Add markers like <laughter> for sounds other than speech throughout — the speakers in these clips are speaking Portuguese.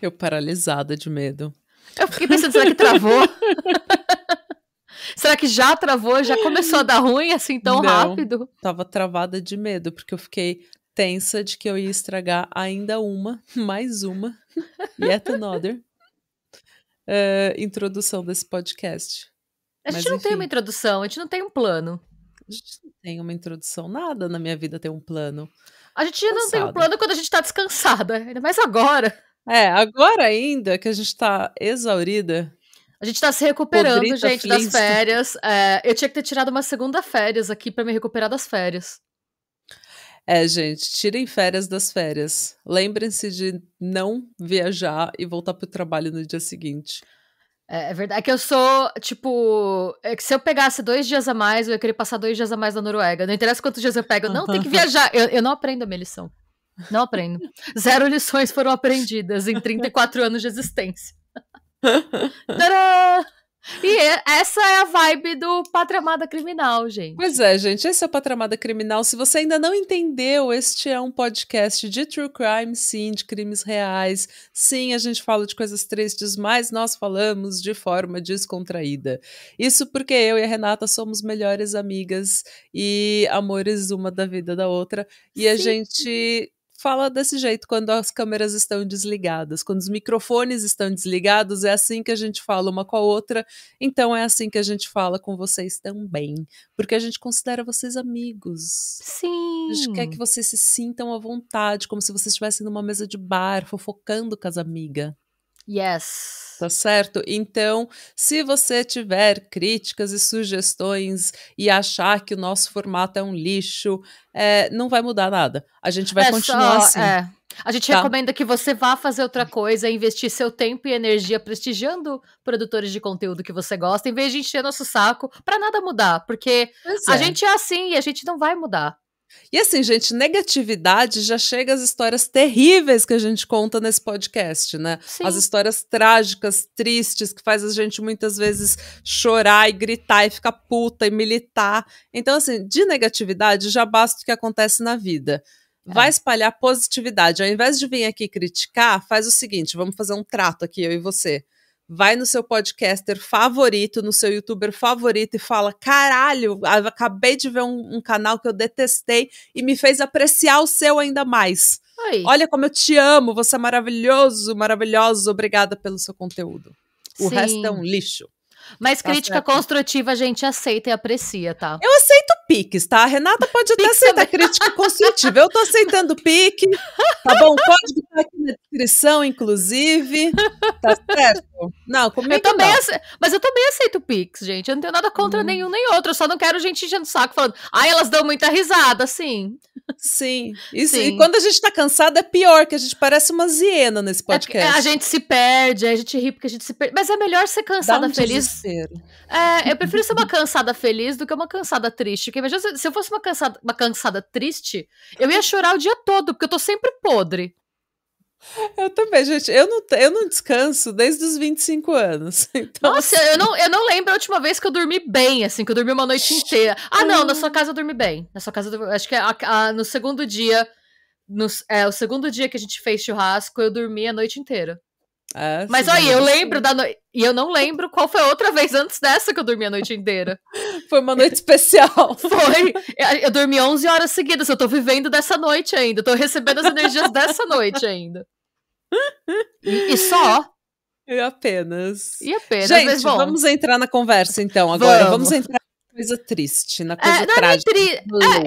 Eu paralisada de medo. Eu fiquei pensando, será que travou? será que já travou? Já começou a dar ruim assim tão Não, rápido? Tava travada de medo, porque eu fiquei tensa de que eu ia estragar ainda uma, <laughs> mais uma, yet another uh, introdução desse podcast. A gente Mas, não enfim, tem uma introdução, a gente não tem um plano. A gente não tem uma introdução, nada na minha vida tem um plano. A gente cansada. não tem um plano quando a gente tá descansada, ainda mais agora. É, agora ainda que a gente tá exaurida. A gente tá se recuperando, Podrita, gente, das férias. É, eu tinha que ter tirado uma segunda férias aqui para me recuperar das férias. É, gente, tirem férias das férias. Lembrem-se de não viajar e voltar pro trabalho no dia seguinte. É, é, verdade. É que eu sou, tipo. É que se eu pegasse dois dias a mais, eu ia querer passar dois dias a mais na Noruega. Não interessa quantos dias eu pego. Não, tem que <laughs> viajar. Eu, eu não aprendo a minha lição. Não aprendo. Zero lições foram aprendidas em 34 anos de existência. <laughs> Tadã! E é, essa é a vibe do Patramada Criminal, gente. Pois é, gente, esse é o Patramada Criminal. Se você ainda não entendeu, este é um podcast de true crime, sim, de crimes reais. Sim, a gente fala de coisas tristes, mas nós falamos de forma descontraída. Isso porque eu e a Renata somos melhores amigas e amores uma da vida da outra. E sim. a gente fala desse jeito quando as câmeras estão desligadas, quando os microfones estão desligados, é assim que a gente fala uma com a outra, então é assim que a gente fala com vocês também, porque a gente considera vocês amigos. Sim. A gente quer que vocês se sintam à vontade, como se vocês estivessem numa mesa de bar, fofocando com as amigas. Yes. Tá certo? Então, se você tiver críticas e sugestões e achar que o nosso formato é um lixo, é, não vai mudar nada. A gente vai é continuar só, assim. É. A gente tá. recomenda que você vá fazer outra coisa, investir seu tempo e energia prestigiando produtores de conteúdo que você gosta, em vez de encher nosso saco para nada mudar, porque pois a é. gente é assim e a gente não vai mudar. E assim, gente, negatividade já chega às histórias terríveis que a gente conta nesse podcast, né? Sim. As histórias trágicas, tristes, que faz a gente muitas vezes chorar e gritar e ficar puta e militar. Então, assim, de negatividade já basta o que acontece na vida. É. Vai espalhar positividade. Ao invés de vir aqui criticar, faz o seguinte: vamos fazer um trato aqui, eu e você vai no seu podcaster favorito, no seu youtuber favorito e fala: caralho, acabei de ver um, um canal que eu detestei e me fez apreciar o seu ainda mais. Oi. Olha como eu te amo, você é maravilhoso, maravilhoso, obrigada pelo seu conteúdo. O Sim. resto é um lixo. Mas tá crítica certo. construtiva a gente aceita e aprecia, tá? Eu aceito piques, tá? A Renata pode até aceitar crítica construtiva. Eu tô aceitando pique, tá bom? pode código aqui na descrição, inclusive. Tá certo? Não, comigo eu também não. Ace... Mas eu também aceito piques, gente. Eu não tenho nada contra hum. nenhum nem outro. Eu só não quero gente enchendo o saco falando, ai, elas dão muita risada, sim Sim. Isso, Sim. E quando a gente tá cansada é pior, que a gente parece uma hiena nesse é podcast. É a gente se perde, a gente ri porque a gente se perde. Mas é melhor ser cansada um feliz. Desespero. É, eu prefiro ser uma cansada feliz do que uma cansada triste. Porque imagina se, eu fosse uma cansada, uma cansada triste, eu ia chorar o dia todo, porque eu tô sempre podre. Eu também, gente. Eu não, eu não descanso desde os 25 anos. <laughs> Então, Nossa, assim eu, não, eu não lembro a última vez que eu dormi bem, assim, que eu dormi uma noite inteira. Ah, não, na sua hum. casa eu dormi bem. Na sua casa eu dormi, Acho que é a, a, no segundo dia. No, é, o segundo dia que a gente fez churrasco, eu dormi a noite inteira. Ah, Mas olha, eu lembro da noite. E eu não lembro qual foi a outra vez antes dessa que eu dormi a noite inteira. <laughs> foi uma noite especial. <laughs> Foi. Eu, eu dormi 11 horas seguidas. Eu tô vivendo dessa noite ainda. tô recebendo as energias dessa noite ainda e, e só. E apenas. E apenas. Gente, mas, bom, vamos entrar na conversa então agora. Vamos, vamos entrar na coisa triste, na é, coisa é, trágica. É,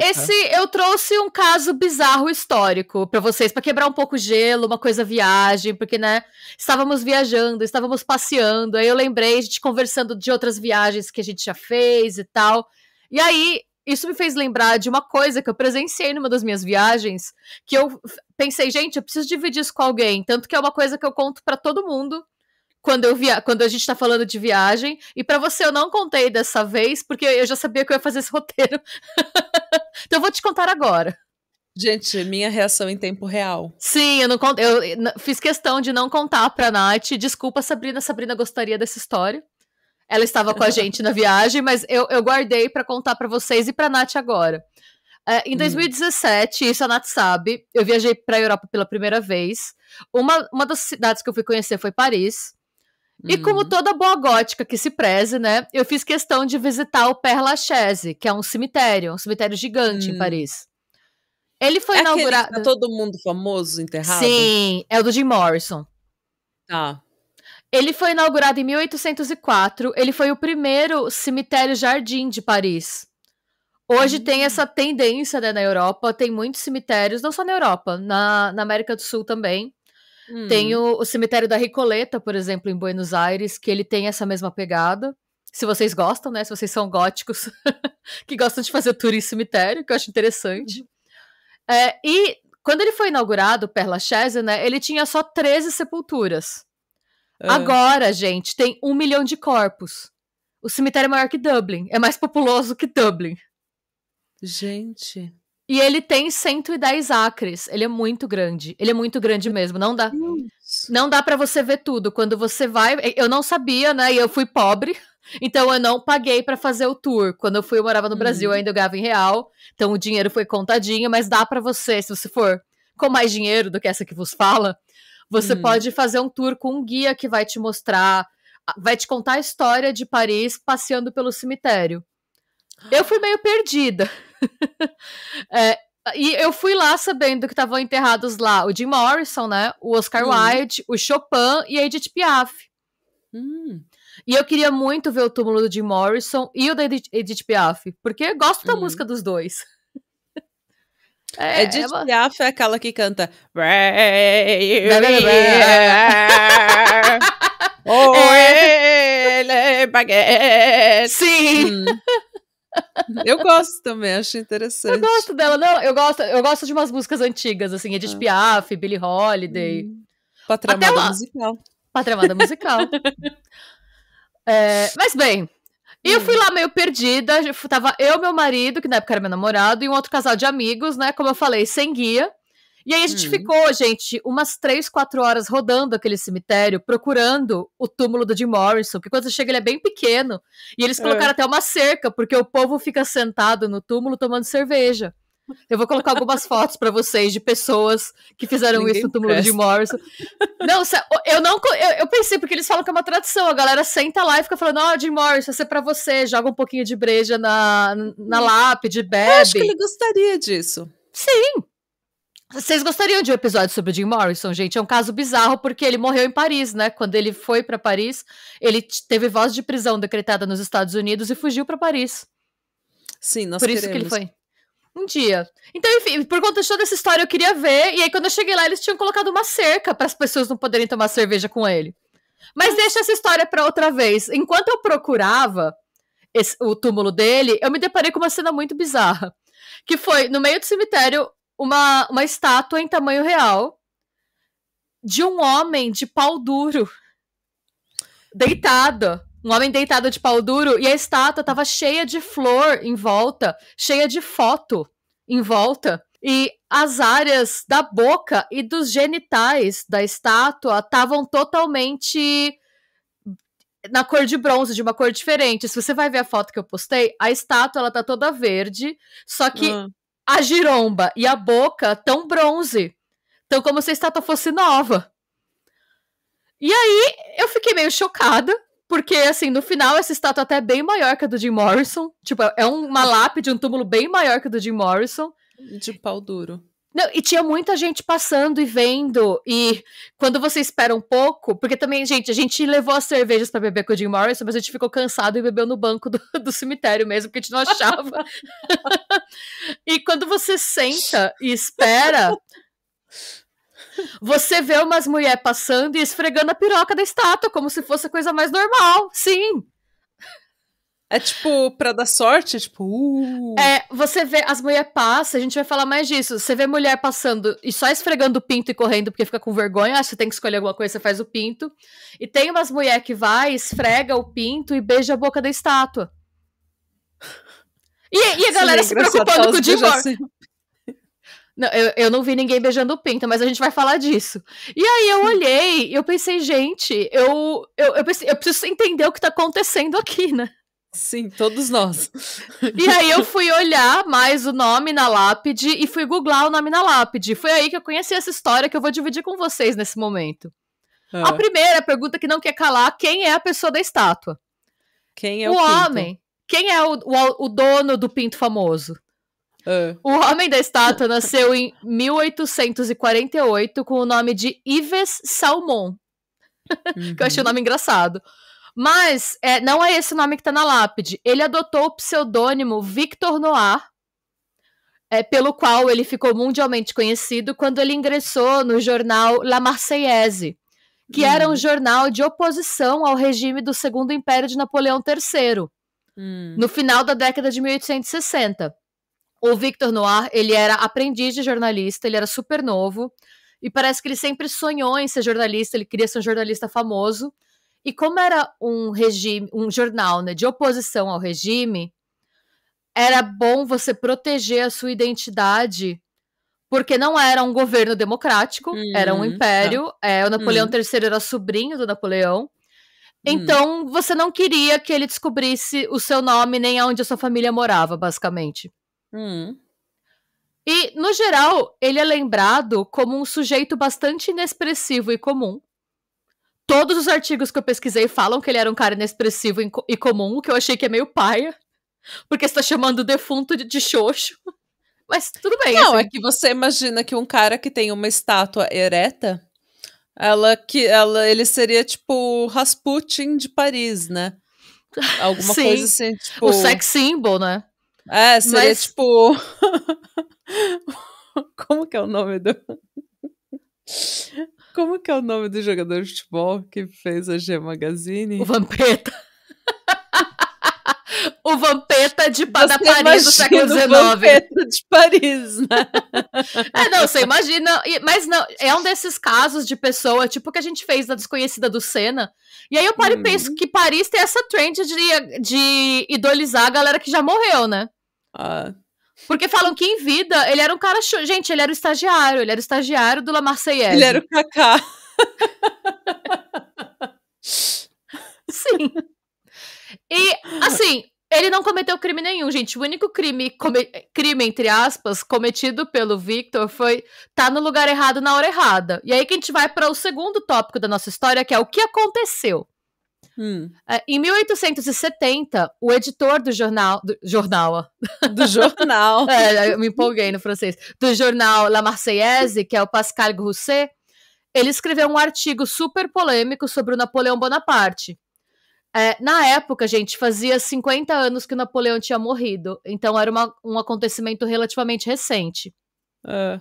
é, esse eu trouxe um caso bizarro histórico para vocês, para quebrar um pouco o gelo, uma coisa viagem, porque né, estávamos viajando, estávamos passeando, aí eu lembrei a gente conversando de outras viagens que a gente já fez e tal. E aí isso me fez lembrar de uma coisa que eu presenciei numa das minhas viagens, que eu pensei, gente, eu preciso dividir isso com alguém. Tanto que é uma coisa que eu conto para todo mundo quando, eu via quando a gente tá falando de viagem. E para você eu não contei dessa vez, porque eu já sabia que eu ia fazer esse roteiro. <laughs> então eu vou te contar agora. Gente, minha reação em tempo real. Sim, eu não conto, eu eh, fiz questão de não contar pra Nath. Desculpa, Sabrina. Sabrina gostaria dessa história. Ela estava com a <laughs> gente na viagem, mas eu, eu guardei para contar para vocês e pra Nath agora. É, em 2017, isso a Nath sabe, eu viajei para a Europa pela primeira vez. Uma, uma das cidades que eu fui conhecer foi Paris. E como hum. toda boa gótica que se preze, né, eu fiz questão de visitar o Père Lachaise, que é um cemitério, um cemitério gigante em hum. Paris. Ele foi é inaugurado. Tá todo mundo famoso enterrado? Sim, é o do Jim Morrison. Tá. Ah. Ele foi inaugurado em 1804. Ele foi o primeiro cemitério jardim de Paris. Hoje tem essa tendência né, na Europa, tem muitos cemitérios, não só na Europa, na, na América do Sul também. Hum. Tem o, o, cemitério da Ricoleta, por exemplo, em Buenos Aires, que ele tem essa mesma pegada. Se vocês gostam, né? Se vocês são góticos, <laughs> que gostam de fazer tour em cemitério, que eu acho interessante. É, e quando ele foi inaugurado, Perla Chese, né? Ele tinha só 13 sepulturas. Ah. Agora, gente, tem um milhão de corpos. O cemitério é maior que Dublin. É mais populoso que Dublin. Gente. E ele tem 110 acres. Ele é muito grande. Ele é muito grande mesmo. Não dá, não dá para você ver tudo. Quando você vai, eu não sabia, né? E eu fui pobre. <laughs> Então eu não paguei para fazer o tour. Quando eu fui, eu morava no Brasil, uhum. eu ainda ganhava em real. Então o dinheiro foi contadinho, mas dá para você, se você for com mais dinheiro do que essa que vos fala, você uhum. pode fazer um tour com um guia que vai te mostrar, vai te contar a história de Paris passeando pelo cemitério. Eu fui meio perdida é, e eu fui lá sabendo que estavam enterrados lá o Jim Morrison, né? O Oscar hum. Wilde, o Chopin e a Edith Piaf. Hum. E eu queria muito ver o túmulo do Jim Morrison e o da Edith Piaf, porque eu gosto da hum. música dos dois. É, Edith é Piaf é aquela que canta. ele Sim. Hum. Eu gosto também, acho interessante. Eu gosto dela, não, eu gosto, eu gosto de umas músicas antigas, assim, Edith ah. Piaf, Billie Holiday. Hum. Patramada uma... musical. Patramada musical. <laughs> é, mas bem, eu fui hum. lá meio perdida. Tava eu, meu marido, que na época era meu namorado, e um outro casal de amigos, né? Como eu falei, sem guia. E aí a gente hum. ficou, gente, umas três, quatro horas rodando aquele cemitério, procurando o túmulo do Jim Morrison, porque quando você chega ele é bem pequeno. E eles é. colocaram é. até uma cerca, porque o povo fica sentado no túmulo tomando cerveja. Eu vou colocar algumas <laughs> fotos para vocês de pessoas que fizeram Ninguém isso no túmulo de Morrison. Não, eu não eu, eu, pensei porque eles falam que é uma tradição, a galera senta lá e fica falando: "Ó, oh, Jim Morrison, isso é para você, joga um pouquinho de breja na, na hum. lápide, bebe". Eu acho que ele gostaria disso. Sim, vocês gostariam de um episódio sobre o Jim Morrison, gente? É um caso bizarro porque ele morreu em Paris, né? Quando ele foi para Paris, ele teve voz de prisão decretada nos Estados Unidos e fugiu para Paris. Sim, nós Por queremos. isso que ele foi. Um dia. Então, enfim, por conta de toda essa história, eu queria ver. E aí, quando eu cheguei lá, eles tinham colocado uma cerca para as pessoas não poderem tomar cerveja com ele. Mas deixa essa história para outra vez. Enquanto eu procurava esse, o túmulo dele, eu me deparei com uma cena muito bizarra. Que foi, no meio do cemitério, uma, uma estátua em tamanho real de um homem de pau duro. Deitado. Um homem deitado de pau duro. E a estátua tava cheia de flor em volta, cheia de foto em volta. E as áreas da boca e dos genitais da estátua estavam totalmente na cor de bronze, de uma cor diferente. Se você vai ver a foto que eu postei, a estátua ela tá toda verde, só que uhum a giromba e a boca tão bronze. Então, como se a estátua fosse nova. E aí, eu fiquei meio chocada, porque, assim, no final, essa estátua até é bem maior que a do Jim Morrison. Tipo, é uma lápide, um túmulo bem maior que o do Jim Morrison. De pau duro. Não, e tinha muita gente passando e vendo. E quando você espera um pouco, porque também, gente, a gente levou as cervejas para beber com o Jim Morrison, mas a gente ficou cansado e bebeu no banco do, <laughs> do cemitério mesmo, porque a gente não achava. <laughs> e quando você senta e espera, você vê umas mulheres passando e esfregando a piroca da estátua, como se fosse a coisa mais normal. Sim. É tipo, pra dar sorte, tipo. Uh. É, você vê, as mulheres passam, a gente vai falar mais disso. Você vê mulher passando e só esfregando o pinto e correndo porque fica com vergonha, ah, você tem que escolher alguma coisa, você faz o pinto. E tem umas mulheres que vai, esfrega o pinto e beija a boca da estátua. E, e a galera Sim, é se preocupando com o divórcio. Assim. Não, eu, eu não vi ninguém beijando o pinto, mas a gente vai falar disso. E aí eu olhei e eu pensei, gente, eu, eu, eu, pensei, eu preciso entender o que tá acontecendo aqui, né? Sim, todos nós. <laughs> E aí eu fui olhar mais o nome na lápide e fui googlar o nome na lápide. Foi aí que eu conheci essa história que eu vou dividir com vocês nesse momento. Ah. A primeira pergunta que não quer calar: quem é a pessoa da estátua? Quem é o, o homem? Quem é o, o, o, dono do pinto famoso? Ah. O homem da estátua nasceu em 1848 com o nome de Ives Salmon. Uhum. <laughs> que eu achei o uhum. nome engraçado. Mas é, não é esse nome que tá na lápide. Ele adotou o pseudônimo Victor Noir, é, pelo qual ele ficou mundialmente conhecido quando ele ingressou no jornal La Marseillaise, que hum. era um jornal de oposição ao regime do Segundo Império de Napoleão III, hum. no final da década de 1860. O Victor Noir, ele era aprendiz de jornalista, ele era super novo, e parece que ele sempre sonhou em ser jornalista, ele queria ser um jornalista famoso. E como era um regime, um jornal né, de oposição ao regime, era bom você proteger a sua identidade, porque não era um governo democrático, hum, era um hum, tá. império. É, o Napoleão hum. III era sobrinho do Napoleão. Hum. Então, hum. você não queria que ele descobrisse o seu nome nem aonde a sua família morava, basicamente. Hum. E, no geral, ele é lembrado como um sujeito bastante inexpressivo e comum, Todos os artigos que eu pesquisei falam que ele era um cara inexpressivo e comum, o que eu achei que é meio paia. Porque está chamando o defunto de, de xoxo. Mas tudo bem. Não, assim. é que você imagina que um cara que tem uma estátua ereta, ela que ela, ele seria tipo Rasputin de Paris, né? Alguma Sim. coisa assim, tipo. O sex symbol, né? É, seria Mas... tipo. <laughs> Como que é o nome do. Como que é o nome do jogador de futebol que fez a G Magazine? O Vampeta. <laughs> o Vampeta de da Paris do século XIX. O Vampeta de Paris, né? <laughs> é, não, você imagina. Mas não, é um desses casos de pessoa, tipo que a gente fez da desconhecida do Senna. E aí eu paro hum. e penso que Paris tem essa trend de, de idolizar a galera que já morreu, né? Ah, porque falam que em vida ele era um cara. Show. Gente, ele era o estagiário, ele era o estagiário do La Marseillaise. Ele era o Kaká. <laughs> Sim. E, assim, ele não cometeu crime nenhum, gente. O único crime, come, crime entre aspas, cometido pelo Victor foi tá no lugar errado na hora errada. E aí que a gente vai para o segundo tópico da nossa história, que é o que aconteceu. Hum. É, em 1870, o editor do jornal. Do, jornal. Do jornal. <laughs> é, eu me empolguei no francês. Do jornal La Marseillaise, que é o Pascal Grousset, ele escreveu um artigo super polêmico sobre o Napoleão Bonaparte. É, na época, gente, fazia 50 anos que o Napoleão tinha morrido, então era uma, um acontecimento relativamente recente. É.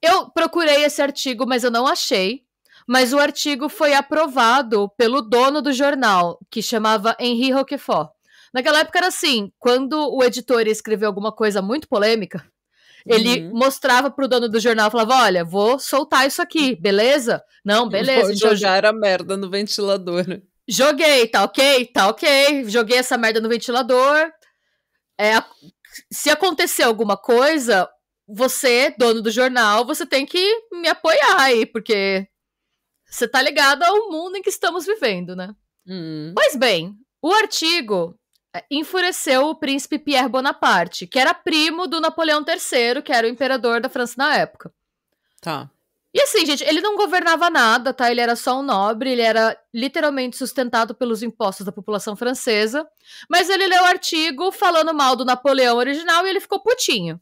Eu procurei esse artigo, mas eu não achei mas o artigo foi aprovado pelo dono do jornal, que chamava Henri Roquefort. Naquela época era assim, quando o editor escrever alguma coisa muito polêmica, ele uhum. mostrava pro dono do jornal, falava, olha, vou soltar isso aqui, beleza? Não, beleza. Vou então jogar a merda no ventilador. Joguei, tá ok, tá ok. Joguei essa merda no ventilador. É, se acontecer alguma coisa, você, dono do jornal, você tem que me apoiar aí, porque você tá ligado ao mundo em que estamos vivendo, né? Hum. Pois bem, o artigo é, enfureceu o príncipe Pierre Bonaparte, que era primo do Napoleão III, que era o imperador da França na época. Tá. E assim, gente, ele não governava nada, tá? Ele era só um nobre, ele era literalmente sustentado pelos impostos da população francesa. Mas ele leu o artigo falando mal do Napoleão original e ele ficou putinho.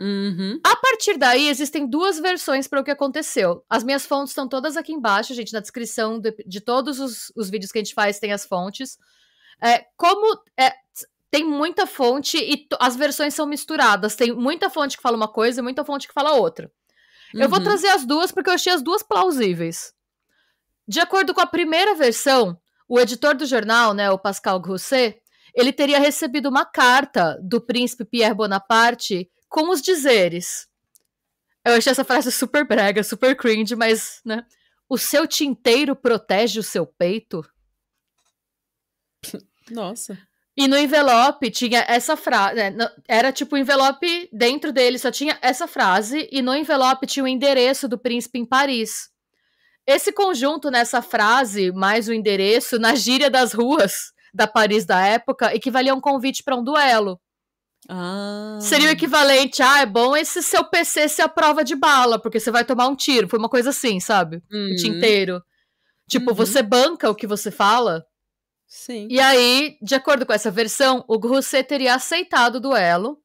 Uhum. A partir daí, existem duas versões para o que aconteceu. As minhas fontes estão todas aqui embaixo, gente, na descrição de, de todos os, os, vídeos que a gente faz, tem as fontes. É, como é, tem muita fonte e as versões são misturadas, tem muita fonte que fala uma coisa e muita fonte que fala outra. Uhum. Eu vou uhum. trazer as duas porque eu achei as duas plausíveis. De acordo com a primeira versão, o editor do jornal, né, o Pascal Grousset, ele teria recebido uma carta do príncipe Pierre Bonaparte com os dizeres. Eu achei essa frase super brega, super cringe, mas, né? O seu tinteiro protege o seu peito? Nossa. E no envelope tinha essa frase. Né, era tipo o envelope dentro dele, só tinha essa frase. E no envelope tinha o endereço do príncipe em Paris. Esse conjunto nessa frase, mais o endereço, na gíria das ruas da Paris da época, equivalia a um convite para um duelo. Ah. Seria o equivalente, ah, é bom esse seu PC ser a prova de bala, porque você vai tomar um tiro. Foi uma coisa assim, sabe? Uhum. O dia inteiro. Tipo, uhum. você banca o que você fala. Sim. E aí, de acordo com essa versão, o Grusset teria aceitado o duelo.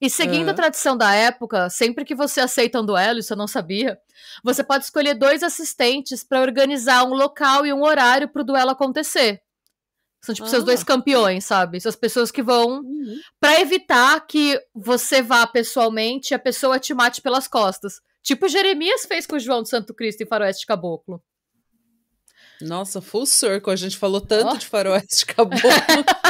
E seguindo uhum. a tradição da época, sempre que você aceita um duelo, isso eu não sabia, você pode escolher dois assistentes para organizar um local e um horário para o duelo acontecer. São tipo ah. seus dois ah, campeões, sabe? São as pessoas que vão uhum. para evitar que você vá pessoalmente e a pessoa te mate pelas costas. Tipo Jeremias fez com o João do Santo Cristo em Faroeste Caboclo. Nossa, full circle, a gente falou tanto oh. de Faroeste Caboclo. <laughs>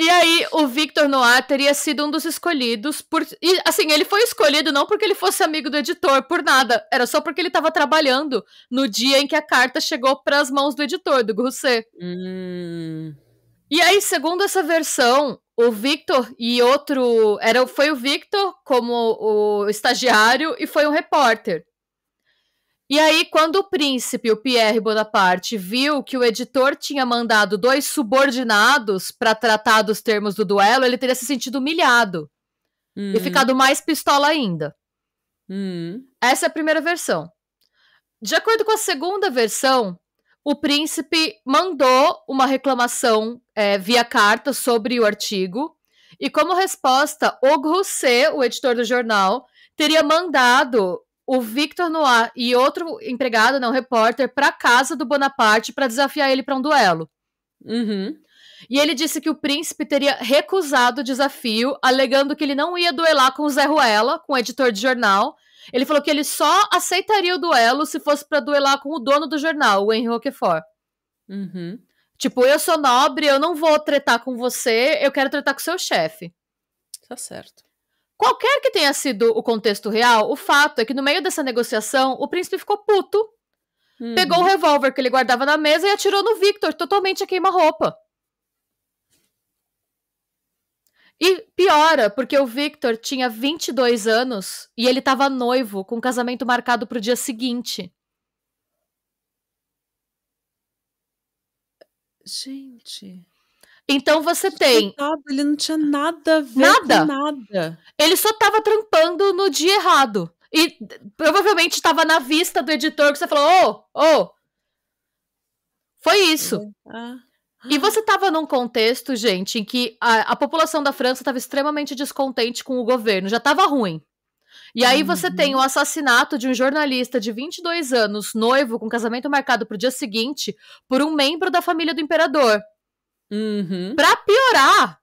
E aí, o Victor Noir teria sido um dos escolhidos por. E, assim, ele foi escolhido não porque ele fosse amigo do editor, por nada. Era só porque ele estava trabalhando no dia em que a carta chegou para as mãos do editor, do Grousset. Hum. E aí, segundo essa versão, o Victor e outro. era Foi o Victor como o estagiário e foi um repórter. E aí, quando o príncipe, o Pierre Bonaparte, viu que o editor tinha mandado dois subordinados para tratar dos termos do duelo, ele teria se sentido humilhado uhum. e ficado mais pistola ainda. Uhum. Essa é a primeira versão. De acordo com a segunda versão, o príncipe mandou uma reclamação é, via carta sobre o artigo, e como resposta, Og Rousset, o editor do jornal, teria mandado o Victor Noir e outro empregado, não repórter, para casa do Bonaparte para desafiar ele para um duelo. Uhum. E ele disse que o príncipe teria recusado o desafio, alegando que ele não ia duelar com o Zé Ruela, com o editor de jornal. Ele falou que ele só aceitaria o duelo se fosse para duelar com o dono do jornal, o Henry Roquefort. Uhum. Tipo, eu sou nobre, eu não vou tretar com você, eu quero tretar com seu chefe. Tá certo. Qualquer que tenha sido o contexto real, o fato é que no meio dessa negociação, o príncipe ficou puto, uhum. pegou o revólver que ele guardava na mesa e atirou no Victor, totalmente a queima-roupa. E piora, porque o Victor tinha 22 anos e ele estava noivo, com um casamento marcado para o dia seguinte. Gente. Então você tem. Coitado, ele não tinha nada a ver nada. com nada. Ele só tava trampando no dia errado. E provavelmente estava na vista do editor que você falou: ô, oh, ô. Oh. Foi isso. Ah. E você estava num contexto, gente, em que a, a população da França estava extremamente descontente com o governo, já estava ruim. E aí você uhum. tem o assassinato de um jornalista de 22 anos, noivo, com casamento marcado para o dia seguinte, por um membro da família do imperador. Uhum. Pra piorar,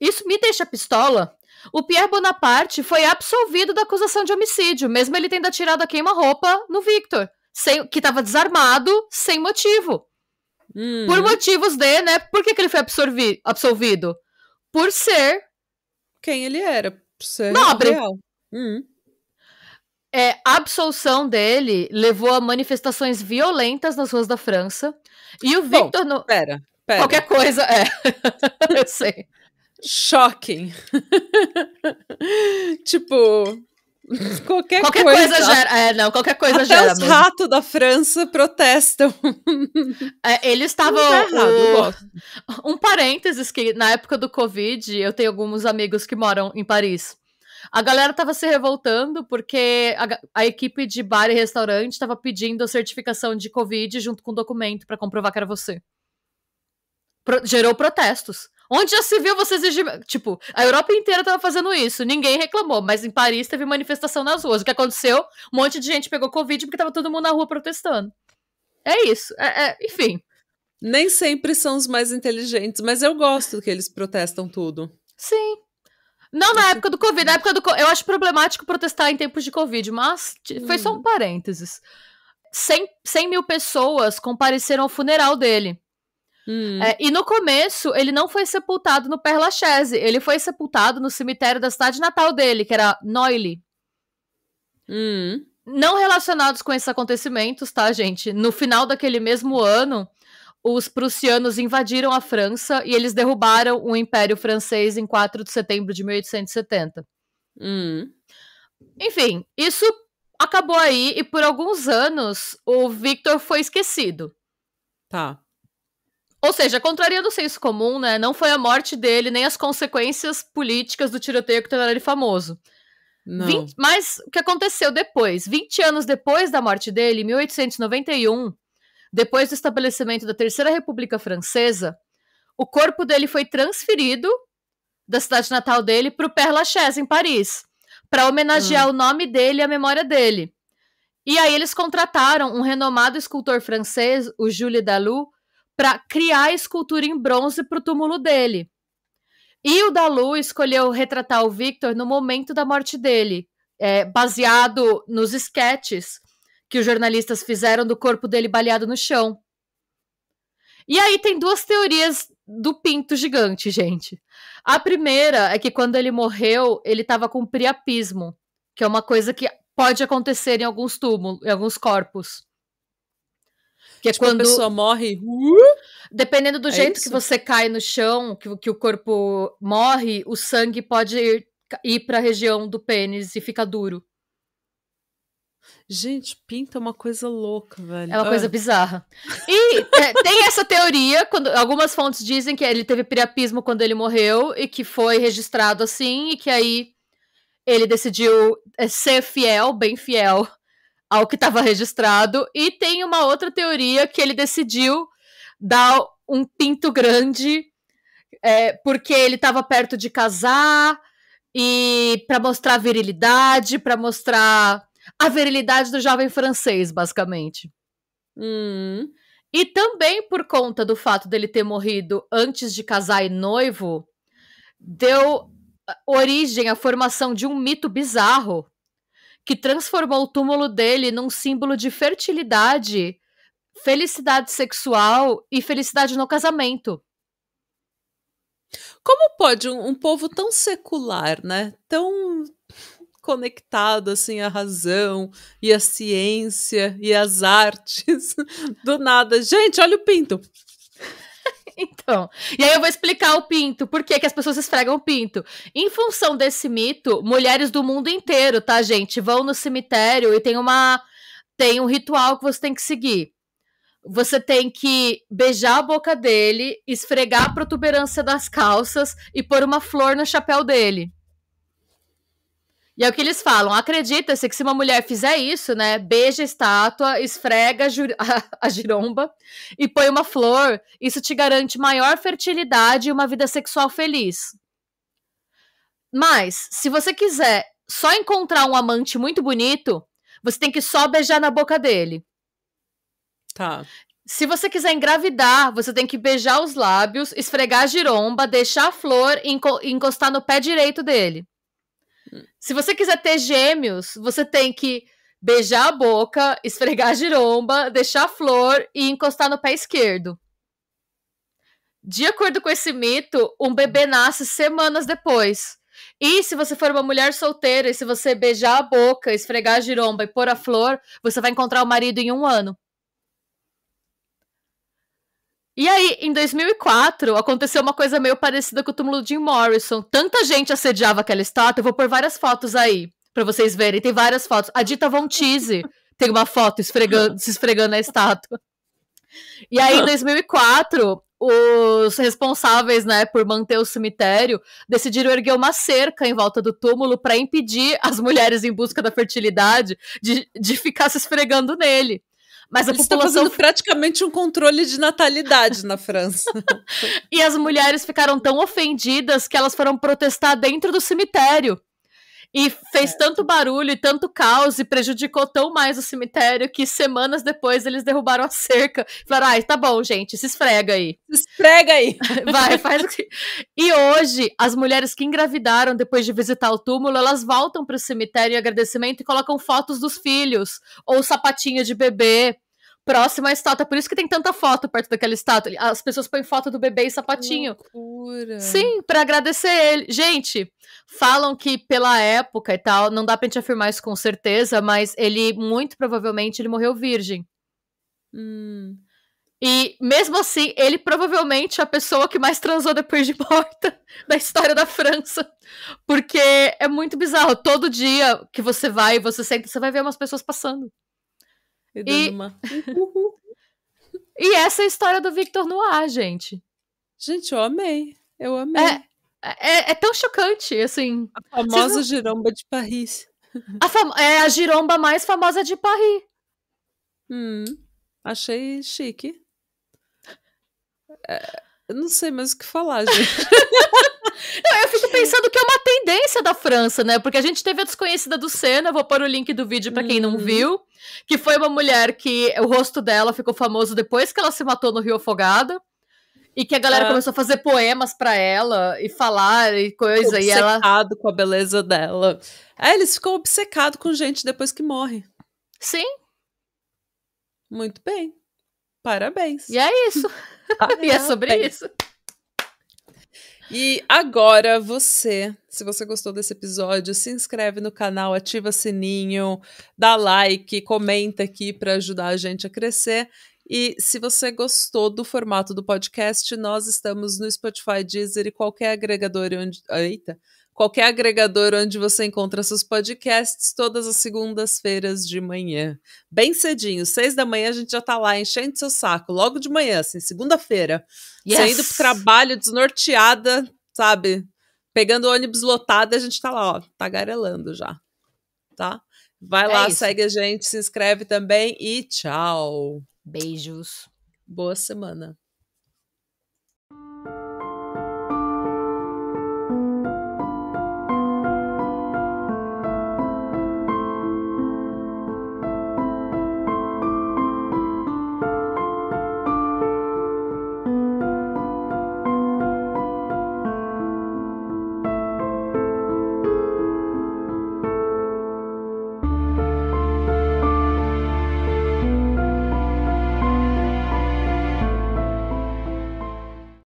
isso me deixa pistola. O Pierre Bonaparte foi absolvido da acusação de homicídio, mesmo ele tendo atirado a queima-roupa no Victor, sem, que estava desarmado, sem motivo. Uhum. Por motivos de, né? Por que, que ele foi absorvi, absolvido? Por ser. Quem ele era. Por ser nobre. Real. Uhum. É, a absolução dele levou a manifestações violentas nas ruas da França. E o Victor. Bom, no... Pera, Pera. Qualquer coisa, é. <laughs> eu sei. Shocking. <laughs> tipo, Qualquer, qualquer coisa. coisa. gera. É, não, qualquer coisa Até gera. Os mesmo. ratos da França protestam. <laughs> É, estavam é O... um parênteses que na época do Covid, eu tenho alguns amigos que moram em Paris. A galera estava se revoltando porque a, a, equipe de bar e restaurante estava pedindo a certificação de Covid junto com o documento para comprovar que era você pro, gerou protestos. Onde já se viu você exigir. Tipo, a Europa inteira tava fazendo isso, ninguém reclamou, mas em Paris teve manifestação nas ruas. O que aconteceu? Um monte de gente pegou Covid porque tava todo mundo na rua protestando. É isso. É, é, enfim. Nem sempre são os mais inteligentes, mas eu gosto que eles protestam tudo. Sim. Não na época do Covid. Na época do Eu acho problemático protestar em tempos de Covid, mas foi só um hum. parênteses. 100, 100 mil pessoas compareceram ao funeral dele. Hum. É, e no começo, ele não foi sepultado no Père Lachaise, ele foi sepultado no cemitério da cidade natal dele, que era Noilly. Hum. Não relacionados com esses acontecimentos, tá, gente? No final daquele mesmo ano, os prussianos invadiram a França e eles derrubaram o Império Francês em 4 de setembro de 1870. Hum. Enfim, isso acabou aí e por alguns anos o Victor foi esquecido. Tá. Ou seja, contraria do senso comum, né, não foi a morte dele nem as consequências políticas do tiroteio que tornaram ele famoso. 20, mas o que aconteceu depois? 20 anos depois da morte dele, em 1891, depois do estabelecimento da Terceira República Francesa, o corpo dele foi transferido da cidade natal dele para o Père Lachaise, em Paris, para homenagear hum. o nome dele e a memória dele. E aí eles contrataram um renomado escultor francês, o Jules Dalou, para criar a escultura em bronze para o túmulo dele. E o Dalu escolheu retratar o Victor no momento da morte dele, é, baseado nos esquetes que os jornalistas fizeram do corpo dele baleado no chão. E aí tem duas teorias do pinto gigante, gente. A primeira é que quando ele morreu, ele estava com priapismo, que é uma coisa que pode acontecer em alguns túmulos, em alguns corpos. Que é tipo, quando a pessoa morre. Uh, dependendo do é jeito isso? que você cai no chão, que, que o corpo morre, o sangue pode ir, ir para a região do pênis e fica duro. Gente, pinta é uma coisa louca, velho. É uma ah. coisa bizarra. E tem essa teoria, quando algumas fontes dizem que ele teve priapismo quando ele morreu e que foi registrado assim e que aí ele decidiu eh, ser fiel, bem fiel ao que estava registrado. E tem uma outra teoria que ele decidiu dar um pinto grande é, porque ele estava perto de casar e para mostrar virilidade, para mostrar a virilidade do jovem francês, basicamente. Hum. E também por conta do fato dele ter morrido antes de casar e noivo, deu ah, origem à formação de um mito bizarro que transformou o túmulo dele num símbolo de fertilidade, felicidade sexual e felicidade no casamento. Como pode um, um povo tão secular, né? Tão conectado assim à razão e à ciência e às artes. <laughs> Do nada, gente, olha o pinto. <laughs> Então, e aí eu vou explicar o pinto, por que, as pessoas esfregam o pinto. Em função desse mito, mulheres do mundo inteiro, tá, gente, vão no cemitério e tem uma tem um ritual que você tem que seguir. Você tem que beijar a boca dele, esfregar a protuberância das calças e pôr uma flor no chapéu dele. E é o que eles falam. Acredita-se que se uma mulher fizer isso, né? Beija a estátua, esfrega a, <laughs> a giromba e põe uma flor, isso te garante maior fertilidade e uma vida sexual feliz. Mas, se você quiser só encontrar um amante muito bonito, você tem que só beijar na boca dele. Tá. Se você quiser engravidar, você tem que beijar os lábios, esfregar a giromba, deixar a flor e encostar no pé direito dele. Se você quiser ter gêmeos, você tem que beijar a boca, esfregar a giromba, deixar a flor e encostar no pé esquerdo. De acordo com esse mito, um bebê nasce semanas depois. E se você for uma mulher solteira e se você beijar a boca, esfregar a giromba e pôr a flor, você vai encontrar o marido em um ano. E aí, em 2004, aconteceu uma coisa meio parecida com o túmulo de Jim Morrison. Tanta gente assediava aquela estátua, eu vou pôr várias fotos aí, para vocês verem. Tem várias fotos. A Dita Von Teese tem uma foto esfregando, se esfregando na estátua. E aí, em 2004, os responsáveis, né, por manter o cemitério, decidiram erguer uma cerca em volta do túmulo para impedir as mulheres em busca da fertilidade de, de ficar se esfregando nele. Mas a Eles população fazendo... praticamente um controle de natalidade na França. <laughs> e as mulheres ficaram tão ofendidas que elas foram protestar dentro do cemitério. E fez é. tanto barulho e tanto caos e prejudicou tão mais o cemitério que semanas depois eles derrubaram a cerca. Falaram, ai, ah, tá bom, gente, se esfrega aí. Se esfrega aí. <laughs> Vai, faz o que... E hoje, as mulheres que engravidaram depois de visitar o túmulo, elas voltam para o cemitério em agradecimento e colocam fotos dos filhos, ou sapatinho de bebê, próximo à estátua. Por isso que tem tanta foto perto daquela estátua. As pessoas põem foto do bebê e sapatinho. Loucura. Sim, para agradecer ele. Gente, falam que pela época e tal, não dá pra gente afirmar isso com certeza, mas ele, muito provavelmente, ele morreu virgem. Hum. E mesmo assim, ele provavelmente é a pessoa que mais transou depois de <laughs> morta da história da França. Porque é muito bizarro. Todo dia que você vai, você senta, você vai ver umas pessoas passando. E dando e... uma. e essa é a história do Victor Noir, gente. Gente, eu amei. Eu amei. É, é, é tão chocante, assim. A famosa não... giromba de Paris. A fam... É a giromba mais famosa de Paris. Hum, achei chique. É, eu não sei mais o que falar, gente. <laughs> eu fico pensando que é uma da França, né? Porque a gente teve a desconhecida do Senna, vou pôr o link do vídeo para quem uhum. não viu, que foi uma mulher que o rosto dela ficou famoso depois que ela se matou no Rio Afogado. E que a galera é. começou a fazer poemas para ela e falar e coisa. Obcecado e ela. com a beleza dela. É, eles ficam obcecados com gente depois que morre. Sim. Muito bem. Parabéns. E é isso. Parabéns. <laughs> Ah, e é sobre isso. E agora você, se você gostou desse episódio, se inscreve no canal, ativa sininho, dá like, comenta aqui para ajudar a gente a crescer. E se você gostou do formato do podcast, nós estamos no Spotify, Deezer e qualquer agregador onde, eita, qualquer agregador onde você encontra seus podcasts todas as segundas-feiras de manhã. Bem cedinho, seis da manhã a gente já tá lá enchendo seu saco, logo de manhã, assim, segunda-feira. Yes. Saindo pro trabalho desnorteada, sabe? Pegando ônibus lotado, a gente tá lá, ó, tagarelando já. Tá? Vai é lá, isso. segue a gente, se inscreve também e tchau. Beijos. Boa semana.